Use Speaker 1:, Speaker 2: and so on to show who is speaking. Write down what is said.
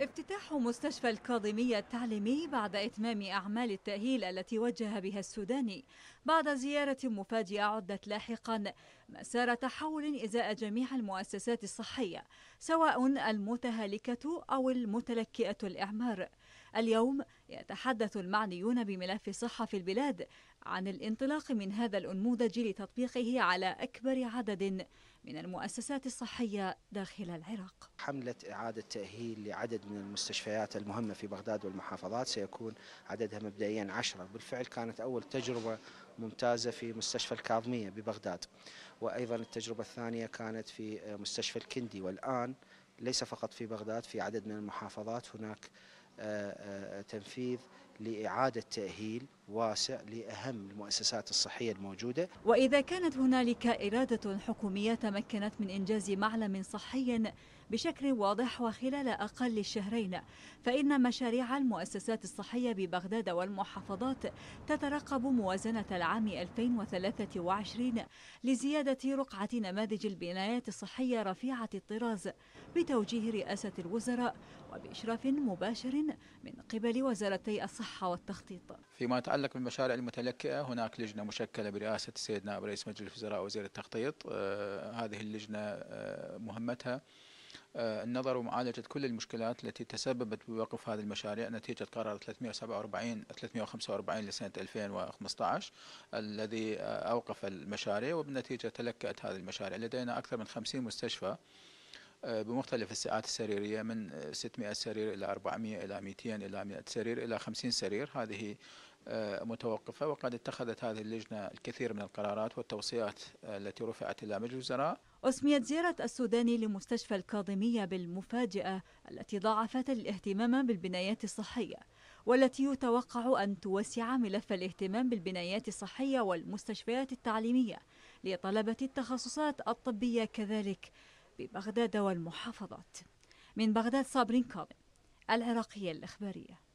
Speaker 1: افتتاح مستشفى الكاظمية التعليمي بعد إتمام أعمال التأهيل التي وجه بها السوداني بعد زيارة مفاجئة عدت لاحقا مسار تحول إزاء جميع المؤسسات الصحية سواء المتهالكة أو المتلكئة الإعمار اليوم يتحدث المعنيون بملف الصحة في البلاد عن الانطلاق من هذا الأنموذج لتطبيقه على أكبر عدد من المؤسسات الصحية داخل العراق
Speaker 2: حملة إعادة تأهيل لعدد من المستشفيات المهمة في بغداد والمحافظات سيكون عددها مبدئيا عشرة بالفعل كانت أول تجربة ممتازة في مستشفى الكاظمية ببغداد وأيضا التجربة الثانية كانت في مستشفى الكندي والآن ليس فقط في بغداد في عدد من المحافظات هناك آه، آه، تنفيذ لإعادة تأهيل واسع لأهم المؤسسات الصحية الموجودة
Speaker 1: وإذا كانت هنالك إرادة حكومية تمكنت من إنجاز معلم صحي بشكل واضح وخلال أقل شهرين فإن مشاريع المؤسسات الصحية ببغداد والمحافظات تترقب موازنة العام 2023 لزيادة رقعة نماذج البنايات الصحية رفيعة الطراز بتوجيه رئاسة الوزراء وبإشراف مباشر من قبل وزارتي الصحة الصحة والتخطيط
Speaker 3: فيما يتعلق بالمشاريع المتلكئة هناك لجنة مشكلة برئاسة السيد نائب رئيس مجلس الوزراء وزير التخطيط آه، هذه اللجنة آه، مهمتها آه، النظر ومعالجة كل المشكلات التي تسببت بوقف هذه المشاريع نتيجة قرار 347 345 لسنة 2015 الذي أوقف المشاريع وبالنتيجة تلكأت هذه المشاريع لدينا أكثر من 50 مستشفى آه، بمختلف الساعات السريرية من 600 سرير إلى 400 إلى 200 إلى 100 سرير إلى 50 سرير هذه آه، متوقفة وقد اتخذت هذه اللجنة الكثير من القرارات والتوصيات آه، التي رفعت إلى مجلس الوزراء
Speaker 1: أسميت زيارة السوداني لمستشفى الكاظمية بالمفاجئة التي ضاعفت الاهتمام بالبنايات الصحية والتي يتوقع أن توسع ملف الاهتمام بالبنايات الصحية والمستشفيات التعليمية لطلبة التخصصات الطبية كذلك ببغداد والمحافظات من بغداد صابرين كاظم العراقية الإخبارية